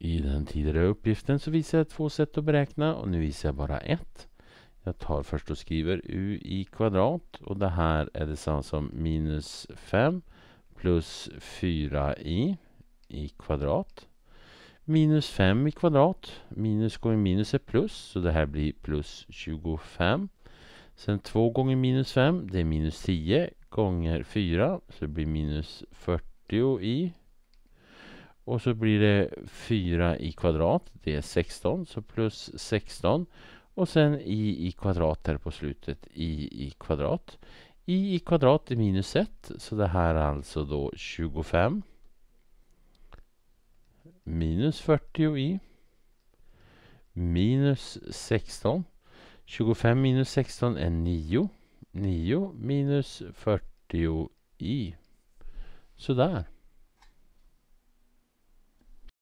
I den tidigare uppgiften så visade jag två sätt att beräkna och nu visar jag bara ett. Jag tar först och skriver u i kvadrat och det här är detsamma som minus 5 plus 4i i kvadrat. Minus 5 i kvadrat. Minus gånger minus är plus, så det här blir plus 25. Sen 2 gånger minus 5, det är minus 10 gånger 4, så det blir minus 40 i och så blir det 4 i kvadrat, det är 16, så plus 16. Och sen i i kvadrat här på slutet, i i kvadrat. i i kvadrat är minus 1, så det här är alltså då 25. Minus 40 i. Minus 16. 25 minus 16 är 9. 9 minus 40 i. Sådär.